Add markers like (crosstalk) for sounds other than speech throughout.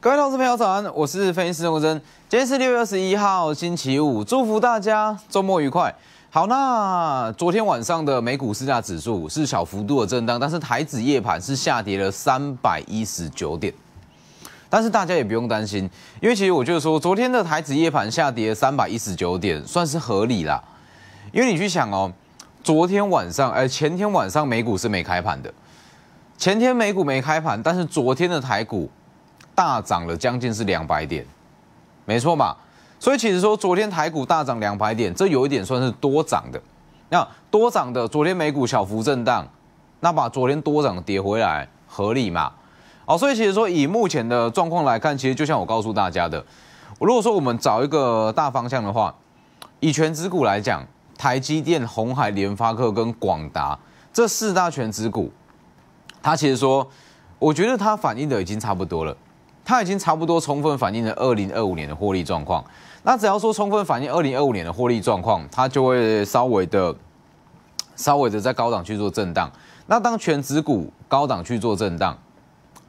各位老事朋友早安，我是分析师吴真，珍，今天是六月二十一号星期五，祝福大家周末愉快。好，那昨天晚上的美股市价指数是小幅度的震荡，但是台指夜盘是下跌了三百一十九点。但是大家也不用担心，因为其实我就是说，昨天的台指夜盘下跌三百一十九点算是合理啦。因为你去想哦，昨天晚上，哎，前天晚上美股是没开盘的，前天美股没开盘，但是昨天的台股。大涨了将近是两百点，没错嘛？所以其实说昨天台股大涨两百点，这有一点算是多涨的。那多涨的，昨天美股小幅震荡，那把昨天多涨跌回来合理嘛？哦，所以其实说以目前的状况来看，其实就像我告诉大家的，如果说我们找一个大方向的话，以全指股来讲，台积电、红海、联发科跟广达这四大全指股，它其实说，我觉得它反映的已经差不多了。它已经差不多充分反映了二零二五年的获利状况。那只要说充分反映二零二五年的获利状况，它就会稍微的、稍微的在高档去做震荡。那当全指股高档去做震荡，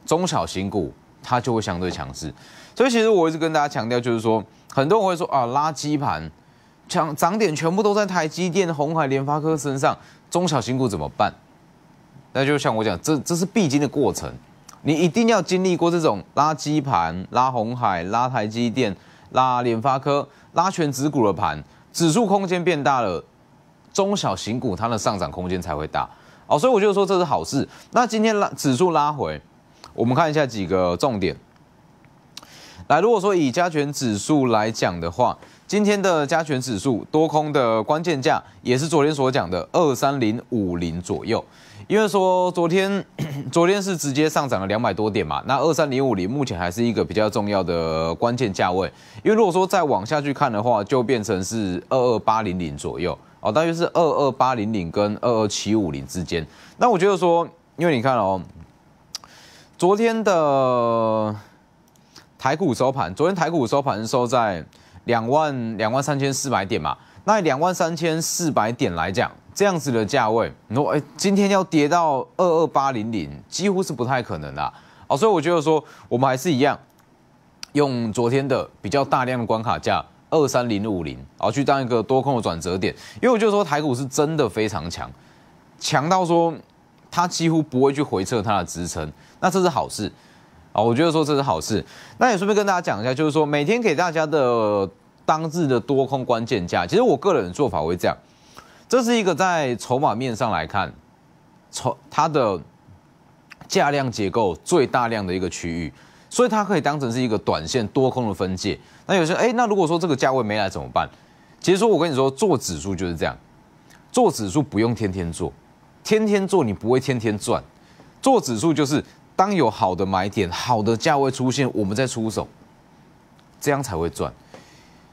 中小型股它就会相对强势。所以其实我一直跟大家强调，就是说，很多人会说啊，垃圾盘强涨点全部都在台积电、红海、联发科身上，中小型股怎么办？那就像我讲，这这是必经的过程。你一定要经历过这种拉基盘、拉红海、拉台积电、拉联发科、拉全指股的盘，指数空间变大了，中小型股它的上涨空间才会大。哦，所以我就说这是好事。那今天拉指数拉回，我们看一下几个重点。来，如果说以加权指数来讲的话，今天的加权指数多空的关键价也是昨天所讲的二三零五零左右。因为说昨天，(clears throat) 昨天是直接上涨了两百多点嘛，那二三零五零目前还是一个比较重要的关键价位。因为如果说再往下去看的话，就变成是二二八零零左右，哦，大约是二二八零零跟二二七五零之间。那我觉得说，因为你看哦，昨天的台股收盘，昨天台股收盘收在两万两万三千四百点嘛，那两万三千四百点来讲。这样子的价位，如果哎今天要跌到二二八零零，几乎是不太可能啦。好，所以我觉得说，我们还是一样，用昨天的比较大量的关卡价二三零五零，后去当一个多空的转折点。因为我就得说，台股是真的非常强，强到说它几乎不会去回撤它的支撑，那这是好事啊。我觉得说这是好事。那也顺便跟大家讲一下，就是说每天给大家的当日的多空关键价，其实我个人的做法会这样。这是一个在筹码面上来看，从它的价量结构最大量的一个区域，所以它可以当成是一个短线多空的分界。那有些哎，那如果说这个价位没来怎么办？其实说我跟你说，做指数就是这样，做指数不用天天做，天天做你不会天天赚。做指数就是当有好的买点、好的价位出现，我们再出手，这样才会赚。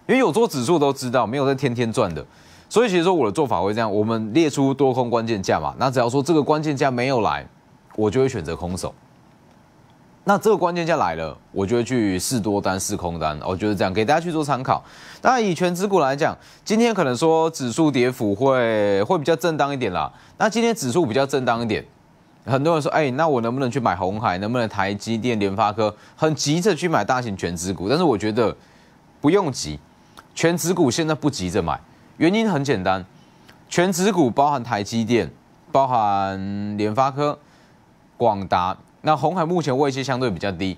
因为有做指数都知道，没有在天天赚的。所以其实说我的做法会这样，我们列出多空关键价嘛。那只要说这个关键价没有来，我就会选择空手。那这个关键价来了，我就会去试多单、试空单。我觉得这样，给大家去做参考。然，以全指股来讲，今天可能说指数跌幅会会比较正当一点啦。那今天指数比较正当一点，很多人说，哎，那我能不能去买红海？能不能台积电、联发科？很急着去买大型全指股，但是我觉得不用急，全指股现在不急着买。原因很简单，全指股包含台积电、包含联发科、广达，那红海目前位置相对比较低，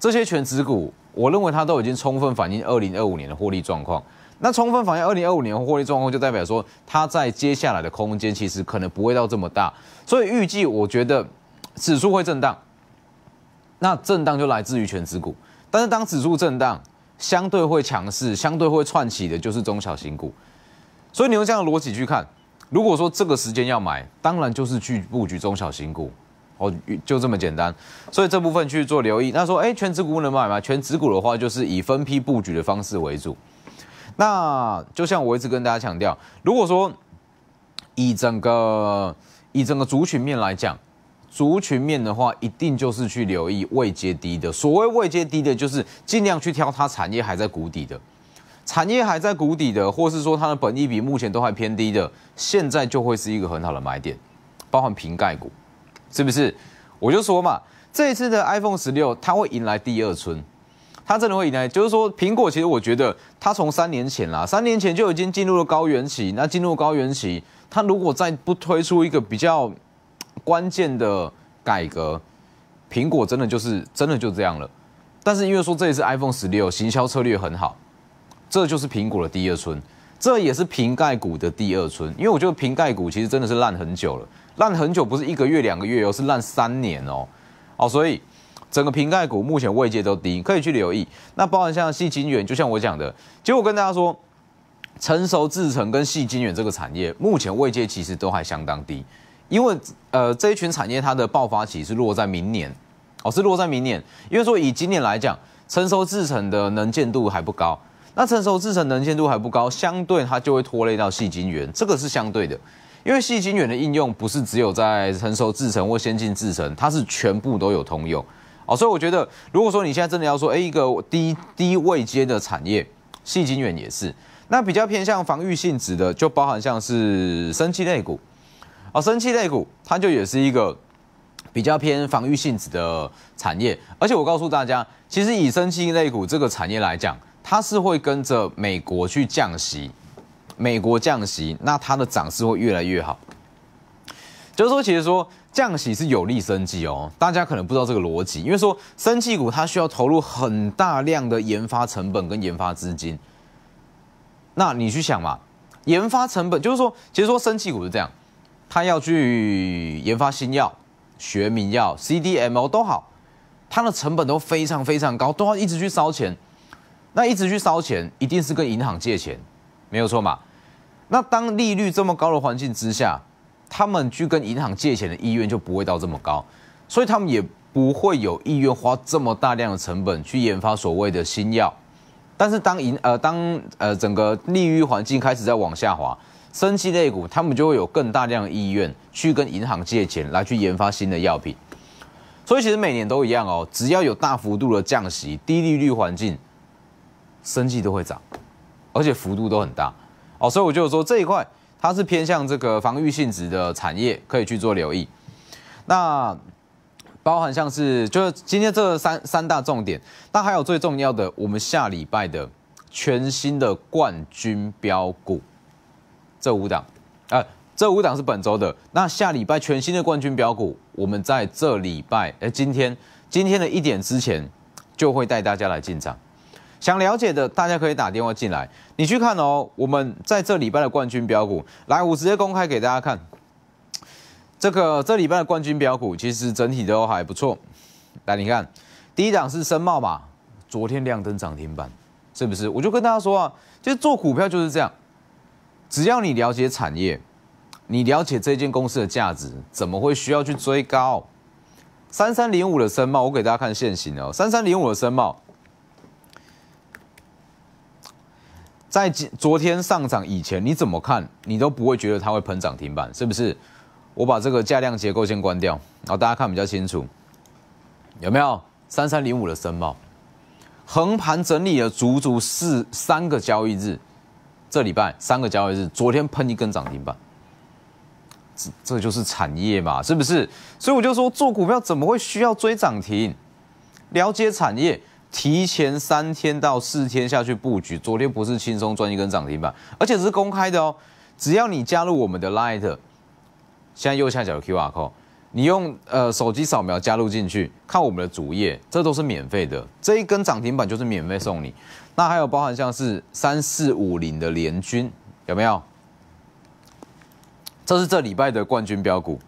这些全指股我认为它都已经充分反映二零二五年的获利状况。那充分反映二零二五年的获利状况，就代表说它在接下来的空间其实可能不会到这么大，所以预计我觉得指数会震荡。那震荡就来自于全指股，但是当指数震荡。相对会强势、相对会串起的就是中小型股，所以你用这样的逻辑去看，如果说这个时间要买，当然就是去布局中小型股，哦，就这么简单。所以这部分去做留意。那说，哎，全职股能买吗？全职股的话，就是以分批布局的方式为主。那就像我一直跟大家强调，如果说以整个以整个族群面来讲。族群面的话，一定就是去留意未接低的。所谓未接低的，就是尽量去挑它产业还在谷底的，产业还在谷底的，或是说它的本益比目前都还偏低的，现在就会是一个很好的买点，包含瓶盖股，是不是？我就说嘛，这一次的 iPhone 十六，它会迎来第二春，它真的会迎来。就是说，苹果其实我觉得它从三年前啦，三年前就已经进入了高原期。那进入高原期，它如果再不推出一个比较。关键的改革，苹果真的就是真的就这样了。但是因为说这一次 iPhone 十六行销策略很好，这就是苹果的第二春，这也是瓶盖股的第二春。因为我觉得瓶盖股其实真的是烂很久了，烂很久不是一个月两个月哦，是烂三年哦。哦，所以整个瓶盖股目前位阶都低，可以去留意。那包含像细金元，就像我讲的，结果跟大家说，成熟制程跟细晶圆这个产业，目前位阶其实都还相当低。因为呃这一群产业它的爆发期是落在明年，哦是落在明年，因为说以今年来讲，成熟制成的能见度还不高，那成熟制成能见度还不高，相对它就会拖累到细晶圆，这个是相对的，因为细晶圆的应用不是只有在成熟制成或先进制成，它是全部都有通用，哦所以我觉得如果说你现在真的要说，哎一个低低位阶的产业，细晶圆也是，那比较偏向防御性质的，就包含像是生技类股。而生气类股它就也是一个比较偏防御性质的产业，而且我告诉大家，其实以生气类股这个产业来讲，它是会跟着美国去降息，美国降息，那它的涨势会越来越好。就是说，其实说降息是有利生计哦，大家可能不知道这个逻辑，因为说生气股它需要投入很大量的研发成本跟研发资金。那你去想嘛，研发成本就是说，其实说生气股是这样。他要去研发新药、学名药、CDMO 都好，它的成本都非常非常高，都要一直去烧钱。那一直去烧钱，一定是跟银行借钱，没有错嘛？那当利率这么高的环境之下，他们去跟银行借钱的意愿就不会到这么高，所以他们也不会有意愿花这么大量的成本去研发所谓的新药。但是当银呃当呃整个利率环境开始在往下滑。生息类股，他们就会有更大量的意愿去跟银行借钱来去研发新的药品。所以其实每年都一样哦，只要有大幅度的降息、低利率环境，生息都会涨，而且幅度都很大哦。所以我就说这一块它是偏向这个防御性质的产业，可以去做留意。那包含像是就是今天这三三大重点，那还有最重要的，我们下礼拜的全新的冠军标股。这五档啊，这五档是本周的。那下礼拜全新的冠军标股，我们在这礼拜，哎，今天今天的一点之前，就会带大家来进场。想了解的，大家可以打电话进来。你去看哦，我们在这礼拜的冠军标股，来，我直接公开给大家看。这个这礼拜的冠军标股，其实整体都还不错。来，你看，第一档是深茂嘛，昨天亮灯涨停板，是不是？我就跟大家说啊，就是做股票就是这样。只要你了解产业，你了解这间公司的价值，怎么会需要去追高？三三零五的申茂，我给大家看现形哦。三三零五的申茂，在昨天上涨以前，你怎么看？你都不会觉得它会喷涨停板，是不是？我把这个价量结构先关掉，然后大家看比较清楚，有没有？三三零五的申茂，横盘整理了足足四三个交易日。这礼拜三个交易日，昨天喷一根涨停板，这这就是产业嘛，是不是？所以我就说做股票怎么会需要追涨停？了解产业，提前三天到四天下去布局，昨天不是轻松赚一根涨停板，而且是公开的哦。只要你加入我们的 Light，现在右下角的 QR code。你用呃手机扫描加入进去，看我们的主页，这都是免费的。这一根涨停板就是免费送你。那还有包含像是三四五零的联军，有没有？这是这礼拜的冠军标股，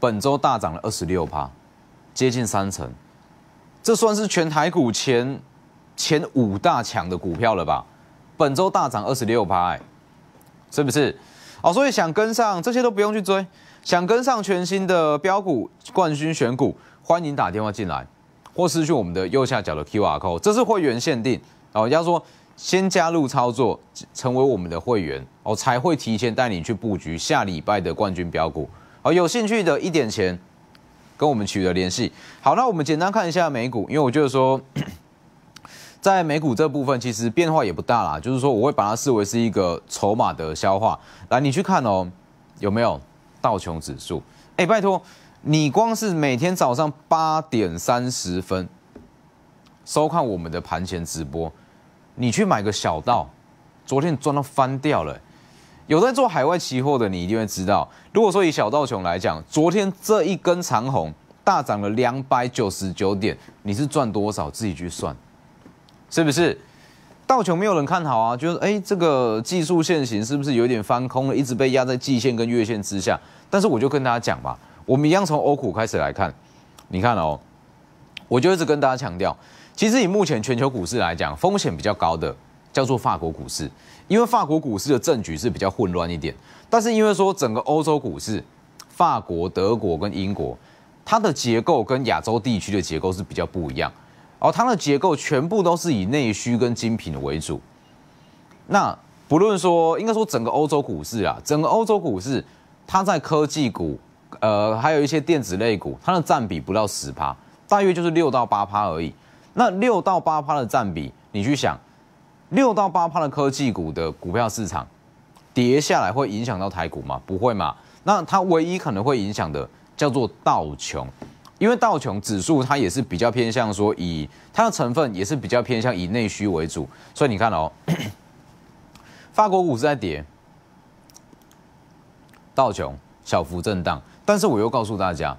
本周大涨了二十六趴，接近三成，这算是全台股前前五大强的股票了吧？本周大涨二十六趴，哎，是不是？哦，所以想跟上这些都不用去追。想跟上全新的标股冠军选股，欢迎打电话进来，或是去我们的右下角的 QR Code，这是会员限定哦。要说，先加入操作，成为我们的会员哦，才会提前带你去布局下礼拜的冠军标股。好，有兴趣的，一点前跟我们取得联系。好，那我们简单看一下美股，因为我觉得说，(coughs) 在美股这部分其实变化也不大啦，就是说我会把它视为是一个筹码的消化。来，你去看哦，有没有？道琼指数，哎，拜托，你光是每天早上八点三十分收看我们的盘前直播，你去买个小道，昨天赚到翻掉了。有在做海外期货的，你一定会知道，如果说以小道琼来讲，昨天这一根长红大涨了两百九十九点，你是赚多少自己去算，是不是？道琼没有人看好啊，就是哎，这个技术线型是不是有点翻空了？一直被压在季线跟月线之下。但是我就跟大家讲吧，我们一样从欧股开始来看。你看哦，我就一直跟大家强调，其实以目前全球股市来讲，风险比较高的叫做法国股市，因为法国股市的政局是比较混乱一点。但是因为说整个欧洲股市，法国、德国跟英国，它的结构跟亚洲地区的结构是比较不一样。哦，它的结构全部都是以内需跟精品为主。那不论说，应该说整个欧洲股市啊，整个欧洲股市，它在科技股，呃，还有一些电子类股，它的占比不到十趴，大约就是六到八趴而已。那六到八趴的占比，你去想，六到八趴的科技股的股票市场跌下来，会影响到台股吗？不会嘛？那它唯一可能会影响的，叫做道琼，因为道琼指数它也是比较偏向说，以它的成分也是比较偏向以内需为主，所以你看哦，法国股市在跌，道琼小幅震荡，但是我又告诉大家，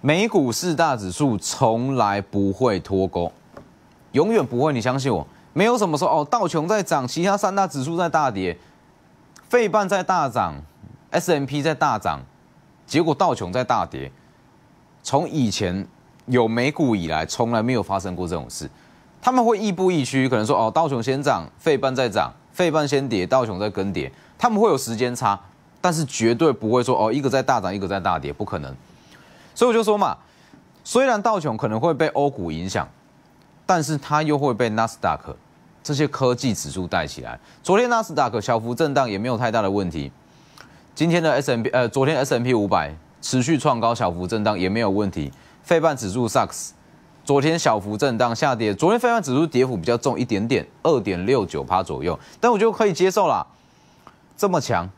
美股四大指数从来不会脱钩，永远不会，你相信我，没有什么说哦，道琼在涨，其他三大指数在大跌，费半在大涨，S M P 在大涨，结果道琼在大跌。从以前有美股以来，从来没有发生过这种事。他们会亦步亦趋，可能说哦，道琼先涨，费半再涨，费半先跌，道琼再跟跌。他们会有时间差，但是绝对不会说哦，一个在大涨，一个在大跌，不可能。所以我就说嘛，虽然道琼可能会被欧股影响，但是它又会被纳斯达克这些科技指数带起来。昨天纳斯达克小幅震荡，也没有太大的问题。今天的 S M P 呃，昨天 S M P 五百。持续创高，小幅震荡也没有问题。费半指数 s k x 昨天小幅震荡下跌，昨天费半指数跌幅比较重一点点，二点六九趴左右，但我就可以接受啦。这么强，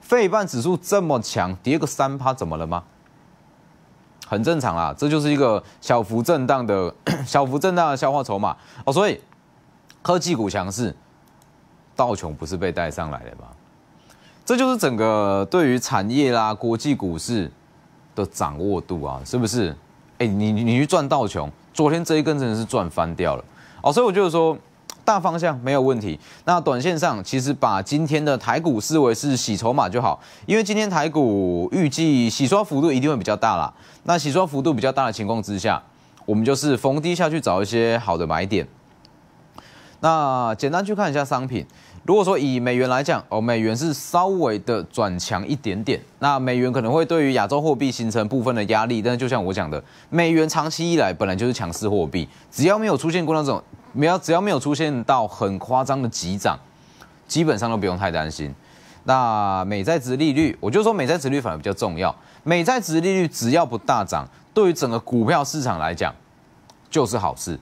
费半指数这么强，跌个三趴怎么了吗？很正常啦，这就是一个小幅震荡的 (clears throat) 小幅震荡的消化筹码哦。所以科技股强势，道琼不是被带上来的吗？这就是整个对于产业啦、国际股市的掌握度啊，是不是？哎，你你去赚道穷，昨天这一根真的是赚翻掉了哦，所以我就是说大方向没有问题。那短线上，其实把今天的台股视为是洗筹码就好，因为今天台股预计洗刷幅度一定会比较大啦。那洗刷幅度比较大的情况之下，我们就是逢低下去找一些好的买点。那简单去看一下商品。如果说以美元来讲，哦，美元是稍微的转强一点点，那美元可能会对于亚洲货币形成部分的压力。但是就像我讲的，美元长期以来本来就是强势货币，只要没有出现过那种，没有只要没有出现到很夸张的急涨，基本上都不用太担心。那美债值利率，我就说美债值率反而比较重要。美债值利率只要不大涨，对于整个股票市场来讲就是好事，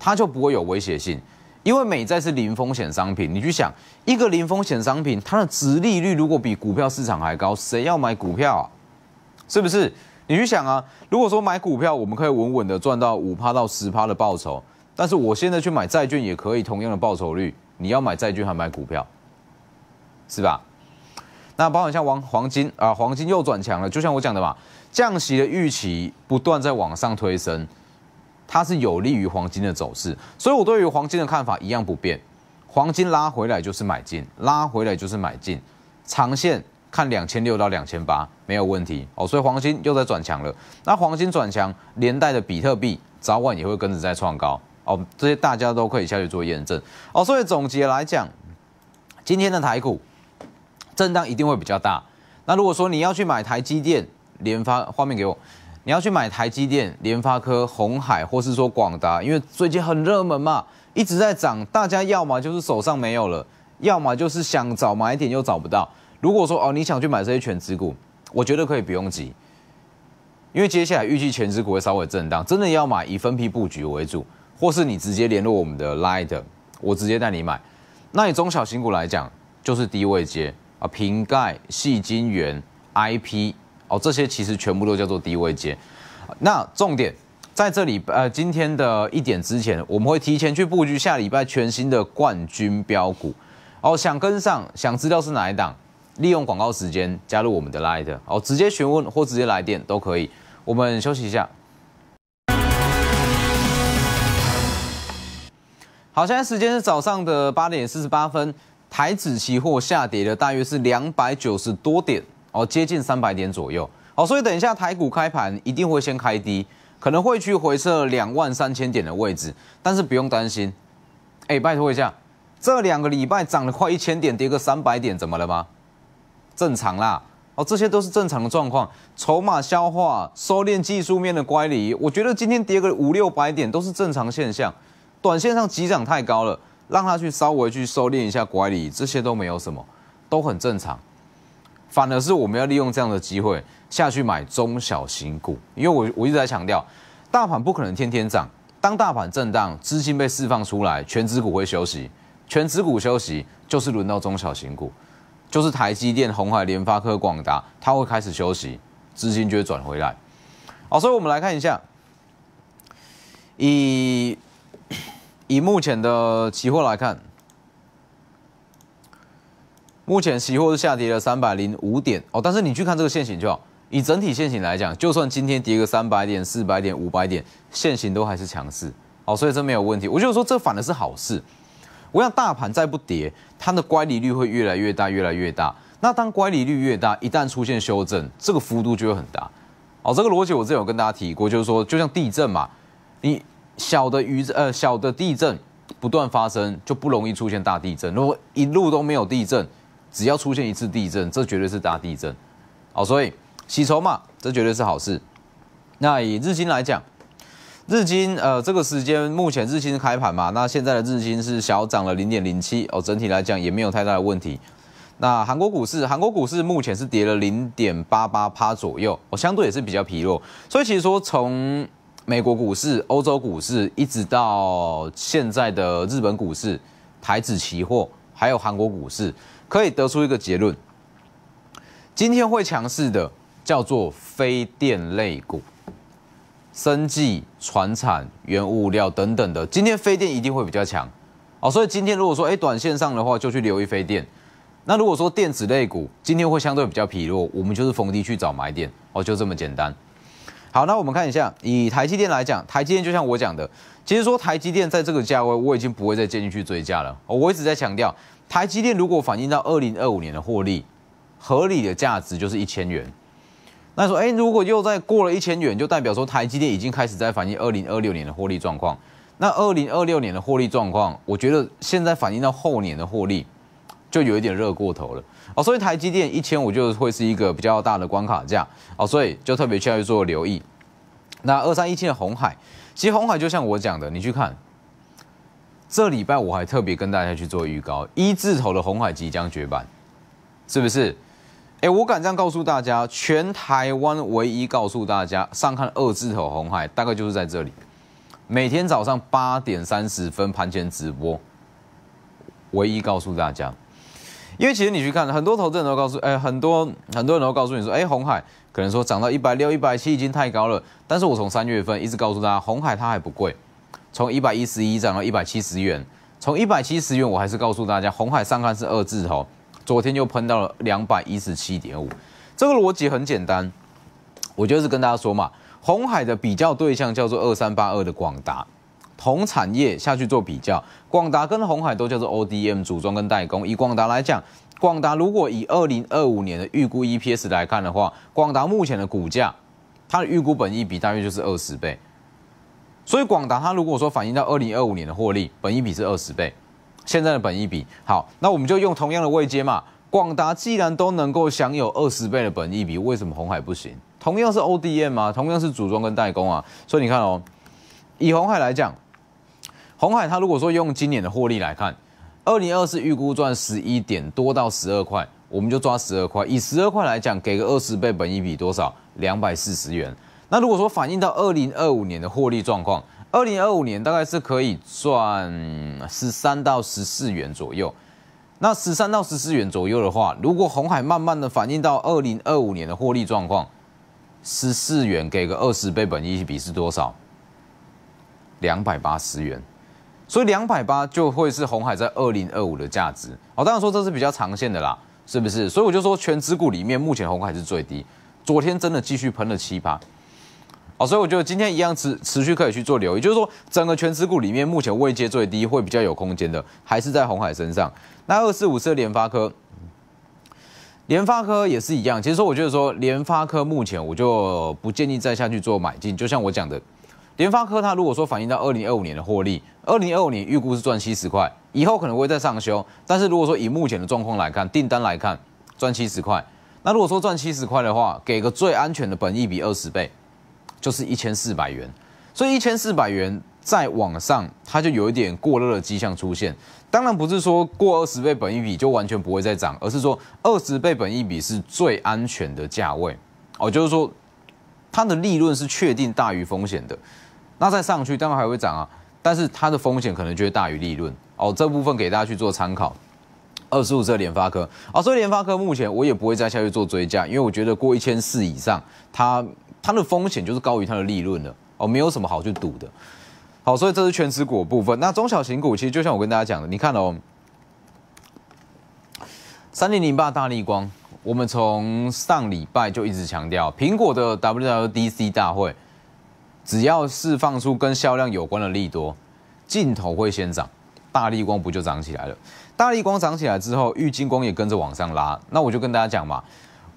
它就不会有威胁性。因为美债是零风险商品，你去想一个零风险商品，它的殖利率如果比股票市场还高，谁要买股票啊？是不是？你去想啊，如果说买股票，我们可以稳稳的赚到五趴到十趴的报酬，但是我现在去买债券也可以同样的报酬率，你要买债券还买股票，是吧？那包括像黄黄金啊，黄金又转强了，就像我讲的嘛，降息的预期不断在往上推升。它是有利于黄金的走势，所以我对于黄金的看法一样不变，黄金拉回来就是买进，拉回来就是买进，长线看两千六到两千八没有问题哦，所以黄金又在转强了，那黄金转强连带的比特币早晚也会跟着在创高哦，这些大家都可以下去做验证哦，所以总结来讲，今天的台股震荡一定会比较大，那如果说你要去买台积电，连发画面给我。你要去买台积电、联发科、红海，或是说广达，因为最近很热门嘛，一直在涨，大家要么就是手上没有了，要么就是想找买点又找不到。如果说哦你想去买这些全职股，我觉得可以不用急，因为接下来预计全职股会稍微震荡，真的要买以分批布局为主，或是你直接联络我们的 l i t e r 我直接带你买。那以中小型股来讲，就是低位接啊，瓶盖、细晶圆、IP。哦，这些其实全部都叫做低位接。那重点在这里，呃，今天的一点之前，我们会提前去布局下礼拜全新的冠军标股。哦，想跟上，想知道是哪一档，利用广告时间加入我们的 Light，哦，直接询问或直接来电都可以。我们休息一下。好，现在时间是早上的八点四十八分，台指期货下跌了大约是两百九十多点。哦，接近三百点左右。好，所以等一下台股开盘一定会先开低，可能会去回撤两万三千点的位置，但是不用担心。哎，拜托一下，这两个礼拜涨了快一千点，跌个三百点怎么了吗？正常啦。哦，这些都是正常的状况，筹码消化、收敛技术面的乖离，我觉得今天跌个五六百点都是正常现象。短线上急涨太高了，让它去稍微去收敛一下乖离，这些都没有什么，都很正常。反而是我们要利用这样的机会下去买中小型股，因为我我一直在强调，大盘不可能天天涨，当大盘震荡，资金被释放出来，全指股会休息，全指股休息就是轮到中小型股，就是台积电、红海、联发科、广达，它会开始休息，资金就会转回来。好，所以我们来看一下，以以目前的期货来看。目前期货是下跌了三百零五点哦，但是你去看这个线型就好。以整体线型来讲，就算今天跌个三百点、四百点、五百点，线型都还是强势哦，所以这没有问题。我就说这反的是好事。我想大盘再不跌，它的乖离率会越来越大，越来越大。那当乖离率越大，一旦出现修正，这个幅度就会很大哦。这个逻辑我之前有跟大家提过，就是说就像地震嘛，你小的余呃小的地震不断发生，就不容易出现大地震。如果一路都没有地震，只要出现一次地震，这绝对是大地震，好，所以洗筹码这绝对是好事。那以日经来讲，日经呃，这个时间目前日经开盘嘛，那现在的日经是小涨了零点零七哦，整体来讲也没有太大的问题。那韩国股市，韩国股市目前是跌了零点八八趴左右哦，相对也是比较疲弱。所以其实说，从美国股市、欧洲股市，一直到现在的日本股市、台指期货，还有韩国股市。可以得出一个结论，今天会强势的叫做非电类股，生技、船产、原物料等等的，今天非电一定会比较强哦。所以今天如果说哎，短线上的话就去留意非电，那如果说电子类股今天会相对比较疲弱，我们就是逢低去找买点哦，就这么简单。好，那我们看一下，以台积电来讲，台积电就像我讲的，其实说台积电在这个价位我已经不会再建议去追价了哦，我一直在强调。台积电如果反映到二零二五年的获利，合理的价值就是一千元。那说，哎，如果又再过了一千元，就代表说台积电已经开始在反映二零二六年的获利状况。那二零二六年的获利状况，我觉得现在反映到后年的获利，就有一点热过头了。哦，所以台积电一千五就会是一个比较大的关卡价。哦，所以就特别需要去做留意。那二三一七的红海，其实红海就像我讲的，你去看。这礼拜我还特别跟大家去做预告，一字头的红海即将绝版，是不是？哎，我敢这样告诉大家，全台湾唯一告诉大家上看二字头红海，大概就是在这里，每天早上八点三十分盘前直播，唯一告诉大家。因为其实你去看，很多投资人都告诉，哎，很多很多人都告诉你说，哎，红海可能说涨到一百六、一百七已经太高了。但是我从三月份一直告诉大家，红海它还不贵。从一百一十一涨到一百七十元，从一百七十元，我还是告诉大家，红海上看是二字头，昨天就喷到了两百一十七点五。这个逻辑很简单，我就是跟大家说嘛，红海的比较对象叫做二三八二的广达，同产业下去做比较，广达跟红海都叫做 O D M 组装跟代工。以广达来讲，广达如果以二零二五年的预估 E P S 来看的话，广达目前的股价，它的预估本益比大约就是二十倍。所以广达它如果说反映到二零二五年的获利，本益比是二十倍，现在的本益比好，那我们就用同样的位阶嘛。广达既然都能够享有二十倍的本益比，为什么红海不行？同样是 ODM 啊，同样是组装跟代工啊。所以你看哦，以红海来讲，红海它如果说用今年的获利来看，二零二四预估赚十一点多到十二块，我们就抓十二块。以十二块来讲，给个二十倍本益比多少？两百四十元。那如果说反映到二零二五年的获利状况，二零二五年大概是可以赚十三到十四元左右。那十三到十四元左右的话，如果红海慢慢的反映到二零二五年的获利状况，十四元给个二十倍本一比是多少？两百八十元。所以两百八就会是红海在二零二五的价值。哦，当然说这是比较长线的啦，是不是？所以我就说全指股里面目前红海是最低，昨天真的继续喷了七八。好，所以我觉得今天一样持持续可以去做留意，就是说整个全持股里面，目前位阶最低，会比较有空间的，还是在红海身上。那二四五四联发科，联发科也是一样。其实我觉得说联发科目前我就不建议再下去做买进。就像我讲的，联发科它如果说反映到二零二五年的获利，二零二五年预估是赚七十块，以后可能会再上修。但是如果说以目前的状况来看，订单来看赚七十块，那如果说赚七十块的话，给个最安全的本益比二十倍。就是一千四百元，所以一千四百元在往上，它就有一点过热的迹象出现。当然不是说过二十倍本一比就完全不会再涨，而是说二十倍本一比是最安全的价位哦，就是说它的利润是确定大于风险的。那再上去当然还会涨啊，但是它的风险可能就会大于利润哦。这部分给大家去做参考。二十五这联发科啊，所以联发科目前我也不会再下去做追加，因为我觉得过一千四以上它。它的风险就是高于它的利润了哦，没有什么好去赌的。好，所以这是全持股部分。那中小型股其实就像我跟大家讲的，你看哦，三零零八大力光，我们从上礼拜就一直强调，苹果的 WWDC 大会只要释放出跟销量有关的利多，镜头会先涨，大力光不就涨起来了？大力光涨起来之后，玉金光也跟着往上拉。那我就跟大家讲嘛。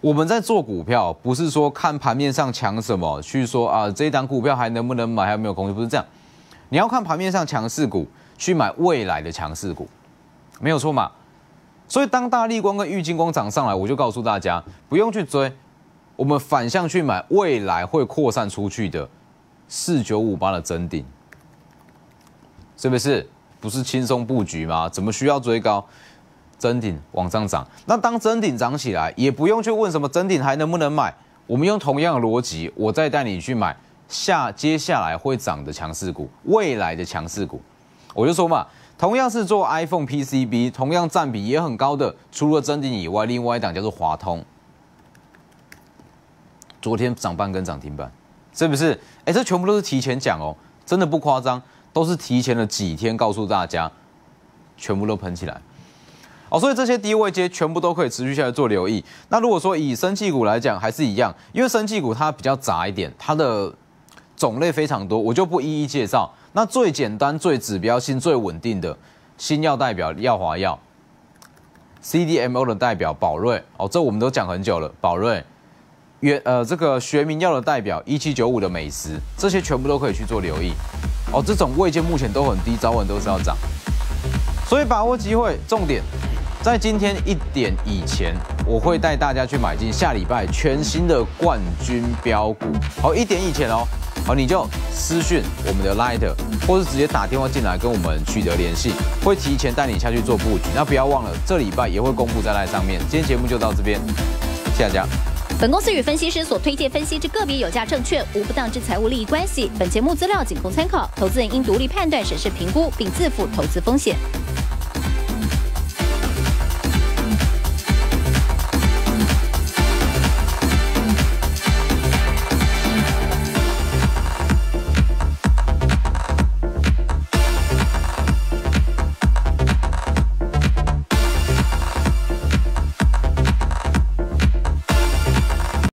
我们在做股票，不是说看盘面上强什么去说啊，这一档股票还能不能买，还有没有空间，不是这样。你要看盘面上强势股去买未来的强势股，没有错嘛。所以当大力光跟玉金光涨上来，我就告诉大家不用去追，我们反向去买未来会扩散出去的四九五八的真顶，是不是？不是轻松布局吗？怎么需要追高？真顶往上涨，那当真顶涨起来，也不用去问什么真顶还能不能买。我们用同样的逻辑，我再带你去买下接下来会涨的强势股，未来的强势股。我就说嘛，同样是做 iPhone PCB，同样占比也很高的，除了真顶以外，另外一档叫做华通。昨天涨半根涨停板，是不是？哎，这全部都是提前讲哦，真的不夸张，都是提前了几天告诉大家，全部都喷起来。所以这些低位接全部都可以持续下来做留意。那如果说以生物股来讲，还是一样，因为生物股它比较杂一点，它的种类非常多，我就不一一介绍。那最简单、最指标性、最稳定的，新药代表药华药，CDMO 的代表宝瑞，哦，这我们都讲很久了，宝瑞，原呃这个学名药的代表一七九五的美食，这些全部都可以去做留意。哦，这种位阶目前都很低，早晚都是要涨，所以把握机会，重点。在今天一点以前，我会带大家去买进下礼拜全新的冠军标股。好，一点以前哦，好你就私讯我们的 Light，或是直接打电话进来跟我们取得联系，会提前带你下去做布局。那不要忘了，这礼拜也会公布在那上面。今天节目就到这边，谢谢大家。本公司与分析师所推荐分析之个别有价证券无不当之财务利益关系。本节目资料仅供参考，投资人应独立判断、审视、评估，并自负投资风险。